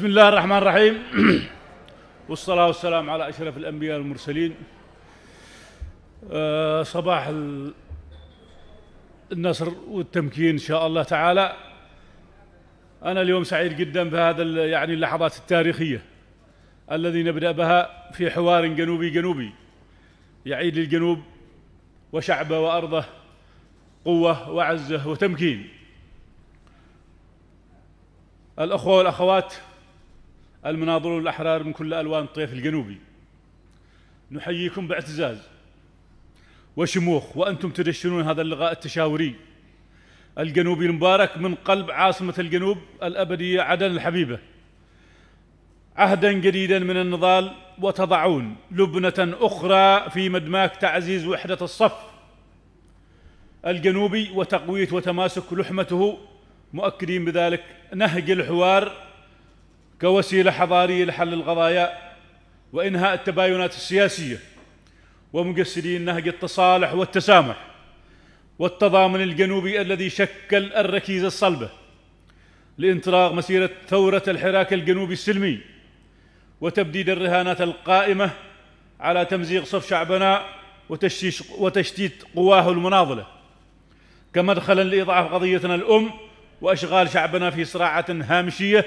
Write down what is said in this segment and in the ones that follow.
بسم الله الرحمن الرحيم والصلاة والسلام على أشرف الأنبياء والمرسلين آه، صباح النصر والتمكين إن شاء الله تعالى أنا اليوم سعيد جدا بهذا يعني اللحظات التاريخية الذي نبدأ بها في حوار جنوبي جنوبي يعيد للجنوب وشعبه وأرضه قوة وعزة وتمكين الأخوة والأخوات المناظرون الأحرار من كل ألوان الطيف الجنوبي نحييكم باعتزاز وشموخ وأنتم تدشنون هذا اللقاء التشاوري الجنوبي المبارك من قلب عاصمة الجنوب الأبدية عدن الحبيبة عهدا جديدا من النضال وتضعون لبنة أخرى في مدماك تعزيز وحدة الصف الجنوبي وتقوية وتماسك لحمته مؤكدين بذلك نهج الحوار كوسيله حضاريه لحل القضايا وانهاء التباينات السياسيه ومجسدين نهج التصالح والتسامح والتضامن الجنوبي الذي شكل الركيزه الصلبه لانطلاق مسيره ثوره الحراك الجنوبي السلمي وتبديد الرهانات القائمه على تمزيق صف شعبنا وتشتيت قواه المناضله كمدخلا لاضعاف قضيتنا الام واشغال شعبنا في صراعات هامشيه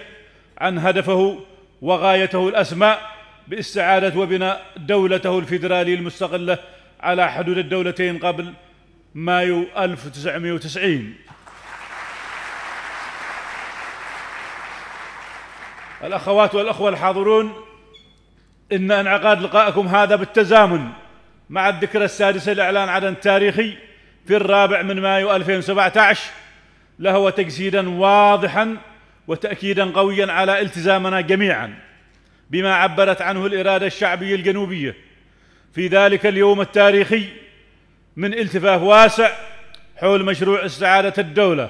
عن هدفه وغايته الاسمى باستعاده وبناء دولته الفيدراليه المستقله على حدود الدولتين قبل مايو 1990 الأخوات والأخوة الحاضرون إن انعقاد لقائكم هذا بالتزامن مع الذكرى السادسة لإعلان عدن تاريخي في الرابع من مايو 2017 لهو تجسيدا واضحا وتأكيدا قويا على التزامنا جميعا بما عبرت عنه الإرادة الشعبية الجنوبية في ذلك اليوم التاريخي من التفاف واسع حول مشروع استعادة الدولة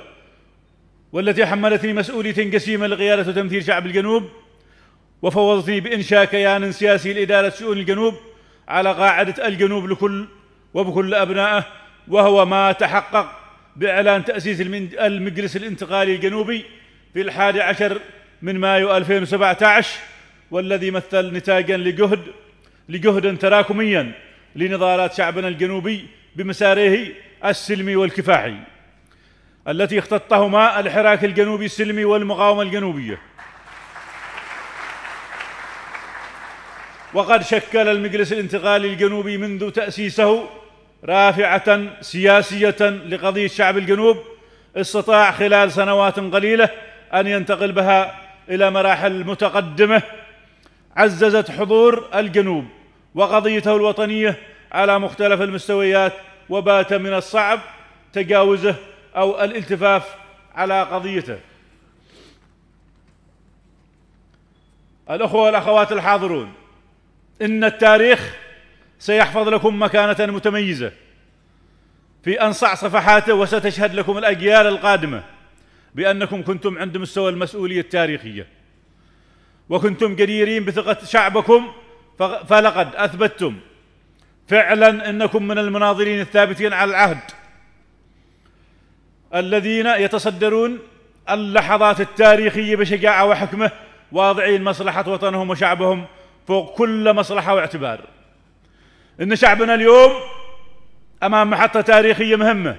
والتي حملتني مسؤولية قسيمة لقيادة وتمثيل شعب الجنوب وفوضتني بإنشاء كيان سياسي لإدارة شؤون الجنوب على قاعدة الجنوب لكل وبكل أبنائه وهو ما تحقق بإعلان تأسيس المجلس الانتقالي الجنوبي في الحادي عشر من مايو 2017 والذي مثل نتاجا لجهد لجهد تراكميا لنضالات شعبنا الجنوبي بمساريه السلمي والكفاحي التي اختطهما الحراك الجنوبي السلمي والمقاومة الجنوبية وقد شكل المجلس الانتقالي الجنوبي منذ تأسيسه رافعة سياسية لقضية شعب الجنوب استطاع خلال سنوات قليلة أن ينتقل بها إلى مراحل متقدمة عززت حضور الجنوب وقضيته الوطنية على مختلف المستويات وبات من الصعب تجاوزه أو الالتفاف على قضيته الأخوة والأخوات الحاضرون إن التاريخ سيحفظ لكم مكانة متميزة في أنصع صفحاته وستشهد لكم الأجيال القادمة بأنكم كنتم عند مستوى المسؤولية التاريخية وكنتم جديرين بثقة شعبكم فلقد أثبتتم فعلا أنكم من المناظرين الثابتين على العهد الذين يتصدرون اللحظات التاريخية بشجاعة وحكمة واضعين مصلحة وطنهم وشعبهم فوق كل مصلحة واعتبار إن شعبنا اليوم أمام محطة تاريخية مهمة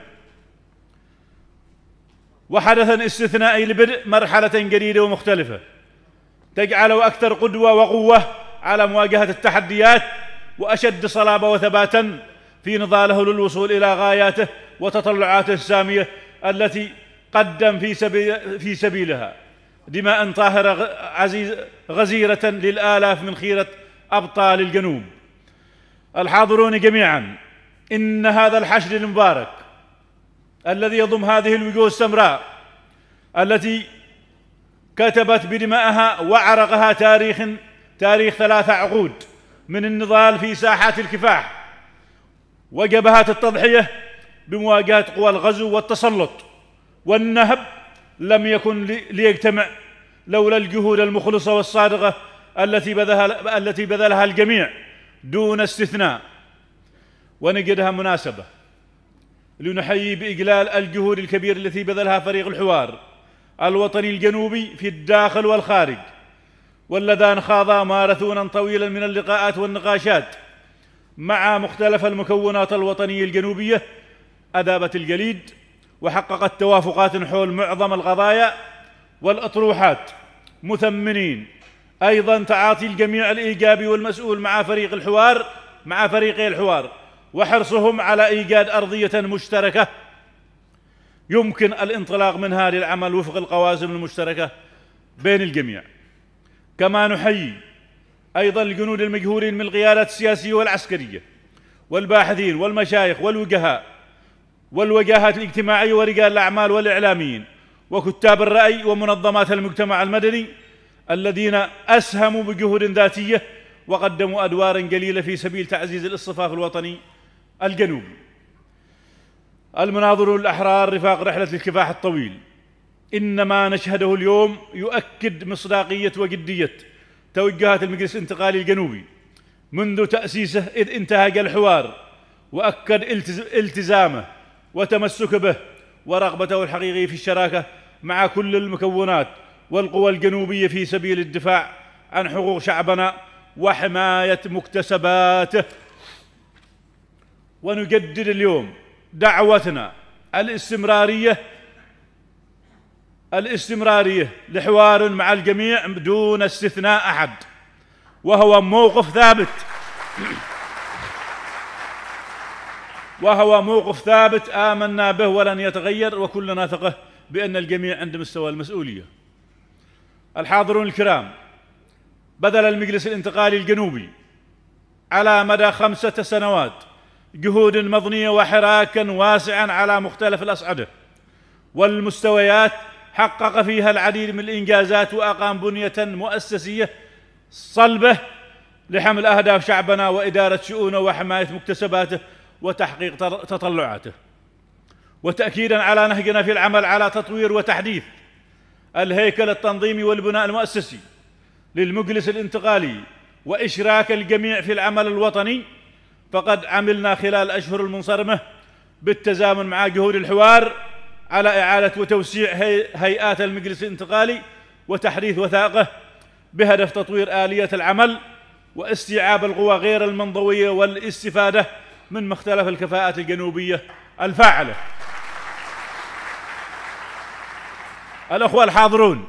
وحدثا استثنائي لبدء مرحلة جديدة ومختلفة تجعله أكثر قدوة وقوة على مواجهة التحديات وأشد صلابة وثباتا في نضاله للوصول إلى غاياته وتطلعاته السامية التي قدم في, سبيل في سبيلها دماء طاهرة عزيز غزيرة للآلاف من خيرة أبطال الجنوب الحاضرون جميعا إن هذا الحشد المبارك الذي يضم هذه الوجوه السمراء التي كتبت بدمائها وعرقها تاريخ تاريخ ثلاث عقود من النضال في ساحات الكفاح وجبهات التضحية بمواجهة قوى الغزو والتسلط والنهب لم يكن ليجتمع لولا الجهود المخلصة والصادقة التي بذلها التي بذلها الجميع دون استثناء ونجدها مناسبة لنحيي بإجلال الجهود الكبيرة التي بذلها فريق الحوار الوطني الجنوبي في الداخل والخارج واللذان خاضا مارثونا طويلا من اللقاءات والنقاشات مع مختلف المكونات الوطنية الجنوبية أذابت الجليد وحققت توافقات حول معظم القضايا والأطروحات مثمنين أيضا تعاطي الجميع الإيجابي والمسؤول مع فريق الحوار مع فريقي الحوار وحرصهم على ايجاد ارضيه مشتركه يمكن الانطلاق منها للعمل وفق القواسم المشتركه بين الجميع كما نحيي ايضا الجنود المجهولين من القيادات السياسيه والعسكريه والباحثين والمشايخ والوجهاء والوجاهات الاجتماعيه ورجال الاعمال والاعلاميين وكتاب الراي ومنظمات المجتمع المدني الذين اسهموا بجهود ذاتيه وقدموا ادوارا جليله في سبيل تعزيز الاصطفاف الوطني الجنوب المناظر الأحرار رفاق رحلة الكفاح الطويل إن ما نشهده اليوم يؤكد مصداقية وجدية توجهات المجلس الانتقالي الجنوبي منذ تأسيسه إذ انتهج الحوار وأكد التزامه وتمسك به ورغبته الحقيقية في الشراكة مع كل المكونات والقوى الجنوبية في سبيل الدفاع عن حقوق شعبنا وحماية مكتسباته ونجدد اليوم دعوتنا الاستمرارية الاستمرارية لحوار مع الجميع دون استثناء أحد وهو موقف ثابت وهو موقف ثابت آمنا به ولن يتغير وكلنا ثقة بأن الجميع عند مستوى المسؤولية الحاضرون الكرام بذل المجلس الانتقالي الجنوبي على مدى خمسة سنوات جهود مضنية وحراكا واسعا على مختلف الأصعدة والمستويات حقق فيها العديد من الإنجازات وأقام بنية مؤسسية صلبة لحمل أهداف شعبنا وإدارة شؤونه وحماية مكتسباته وتحقيق تطلعاته وتأكيدا على نهجنا في العمل على تطوير وتحديث الهيكل التنظيمي والبناء المؤسسي للمجلس الانتقالي وإشراك الجميع في العمل الوطني فقد عملنا خلال الأشهر المنصرمة بالتزامن مع جهود الحوار على إعادة وتوسيع هيئات المجلس الانتقالي وتحديث وثائقه بهدف تطوير آلية العمل واستيعاب القوى غير المنضوية والاستفادة من مختلف الكفاءات الجنوبية الفاعلة الأخوة الحاضرون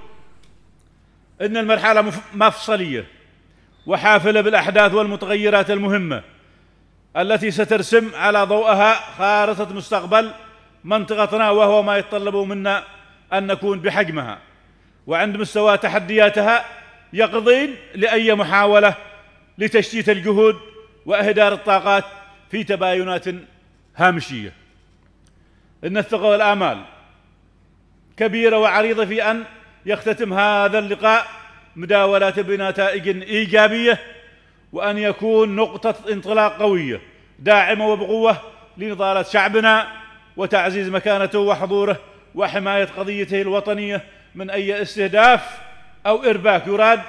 إن المرحلة مفصلية وحافلة بالأحداث والمتغيرات المهمة التي سترسم على ضوئها خارطة مستقبل منطقتنا وهو ما يتطلب منا أن نكون بحجمها وعند مستوى تحدياتها يقضين لأي محاولة لتشتيت الجهود وإهدار الطاقات في تباينات هامشية إن الثقة والآمال كبيرة وعريضة في أن يختتم هذا اللقاء مداولات بنتائج إيجابية وأن يكون نقطة انطلاق قوية داعمة وبقوة لنضالة شعبنا وتعزيز مكانته وحضوره وحماية قضيته الوطنية من أي استهداف أو إرباك يراد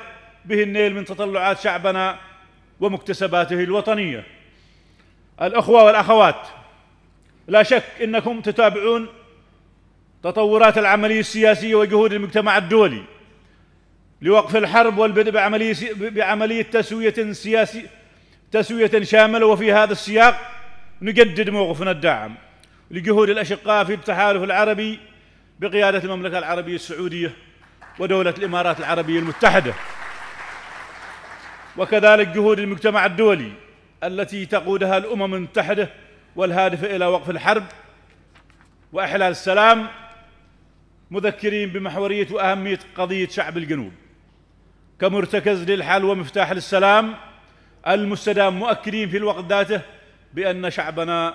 به النيل من تطلعات شعبنا ومكتسباته الوطنية الأخوة والأخوات لا شك إنكم تتابعون تطورات العملية السياسية وجهود المجتمع الدولي لوقف الحرب والبدء بعملية, بعملية تسوية سياسية تسوية شاملة وفي هذا السياق نجدد موقفنا الداعم لجهود الأشقاء في التحالف العربي بقيادة المملكة العربية السعودية ودولة الإمارات العربية المتحدة وكذلك جهود المجتمع الدولي التي تقودها الأمم المتحدة والهادفة إلى وقف الحرب وإحلال السلام مذكرين بمحورية وأهمية قضية شعب الجنوب كمرتكز للحل ومفتاح للسلام المستدام مؤكدين في الوقت ذاته بأن شعبنا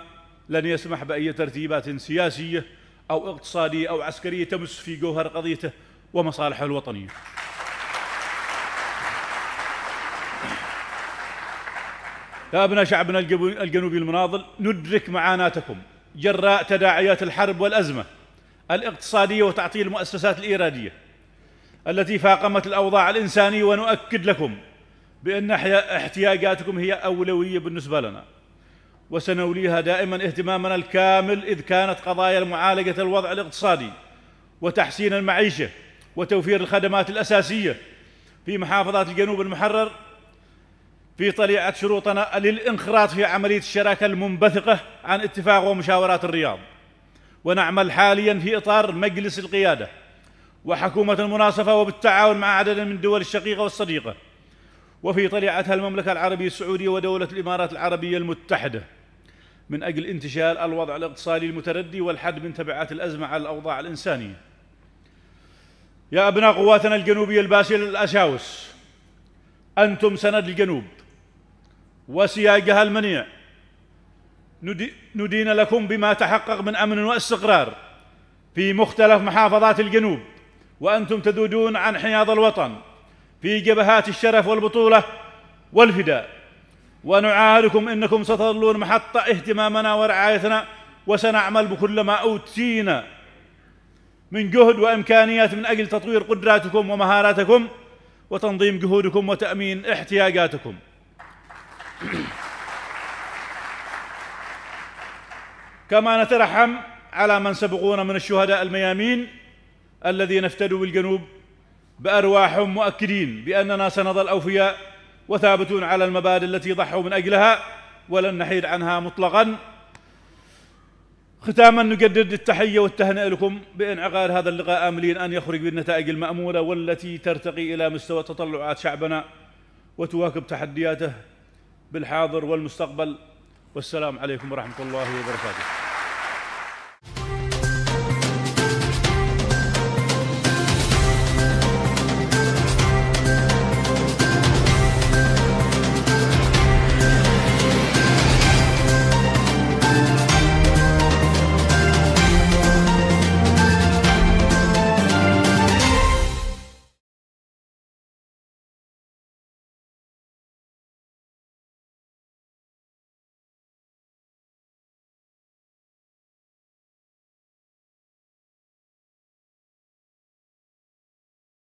لن يسمح بأي ترتيبات سياسية أو اقتصادية أو عسكرية تمس في جوهر قضيته ومصالحه الوطنية يا أبناء شعبنا الجنوبي المناضل ندرك معاناتكم جراء تداعيات الحرب والأزمة الاقتصادية وتعطيل المؤسسات الإيرادية التي فاقمت الأوضاع الإنسانية ونؤكد لكم بأن احتياجاتكم هي أولوية بالنسبة لنا وسنوليها دائما اهتمامنا الكامل إذ كانت قضايا معالجة الوضع الاقتصادي وتحسين المعيشة وتوفير الخدمات الأساسية في محافظات الجنوب المحرر في طليعة شروطنا للانخراط في عملية الشراكة المنبثقة عن اتفاق ومشاورات الرياض ونعمل حاليا في إطار مجلس القيادة وحكومة المناصفة وبالتعاون مع عدد من الدول الشقيقة والصديقة وفي طليعتها المملكة العربية السعودية ودولة الإمارات العربية المتحدة من أجل انتشال الوضع الاقتصادي المتردي والحد من تبعات الأزمة على الأوضاع الإنسانية يا أبناء قواتنا الجنوبية الباسلة الأساوس أنتم سند الجنوب وسياجها المنيع ندين لكم بما تحقق من أمن واستقرار في مختلف محافظات الجنوب وأنتم تذودون عن حياض الوطن في جبهات الشرف والبطولة والفداء ونعاهدكم إنكم ستظلون محط اهتمامنا ورعايتنا وسنعمل بكل ما أوتينا من جهد وإمكانيات من أجل تطوير قدراتكم ومهاراتكم وتنظيم جهودكم وتأمين احتياجاتكم كما نترحم على من سبقونا من الشهداء الميامين الذين افتدوا بالجنوب بأرواحهم مؤكدين بأننا سنظل أوفياء وثابتون على المبادئ التي ضحوا من أجلها ولن نحيد عنها مطلقا ختاما نجدد التحية والتهنئة لكم بإنعقاد هذا اللقاء آملين أن يخرج بالنتائج المأمولة والتي ترتقي إلى مستوى تطلعات شعبنا وتواكب تحدياته بالحاضر والمستقبل والسلام عليكم ورحمة الله وبركاته